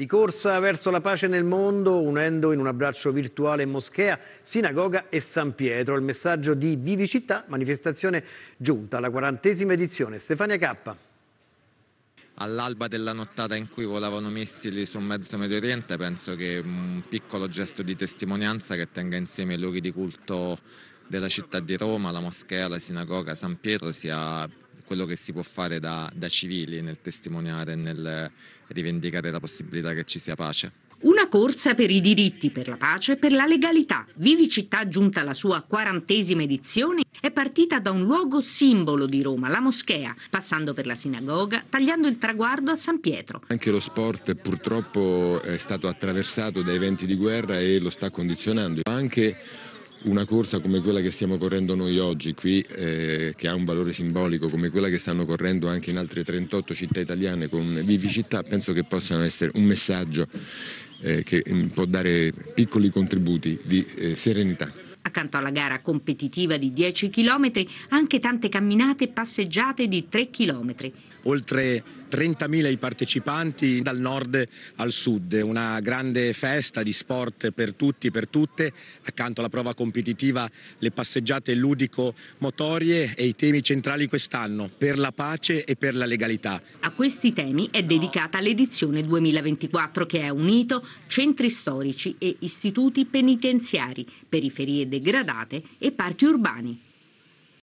Di corsa verso la pace nel mondo, unendo in un abbraccio virtuale moschea, sinagoga e San Pietro. Il messaggio di Vivicità, manifestazione giunta alla quarantesima edizione. Stefania Cappa. All'alba della nottata in cui volavano missili su mezzo Medio Oriente, penso che un piccolo gesto di testimonianza che tenga insieme i luoghi di culto della città di Roma, la moschea, la sinagoga, San Pietro sia quello che si può fare da, da civili nel testimoniare, nel rivendicare la possibilità che ci sia pace. Una corsa per i diritti, per la pace e per la legalità. Vivi Città, giunta alla sua quarantesima edizione, è partita da un luogo simbolo di Roma, la moschea, passando per la sinagoga, tagliando il traguardo a San Pietro. Anche lo sport purtroppo è stato attraversato da eventi di guerra e lo sta condizionando. Anche una corsa come quella che stiamo correndo noi oggi qui, eh, che ha un valore simbolico come quella che stanno correndo anche in altre 38 città italiane con vivi città, penso che possano essere un messaggio eh, che mm, può dare piccoli contributi di eh, serenità accanto alla gara competitiva di 10 km, anche tante camminate e passeggiate di 3 km. Oltre 30.000 i partecipanti dal nord al sud, una grande festa di sport per tutti e per tutte, accanto alla prova competitiva le passeggiate ludico-motorie e i temi centrali quest'anno per la pace e per la legalità. A questi temi è dedicata l'edizione 2024 che ha unito centri storici e istituti penitenziari, periferie degli aree e parchi urbani.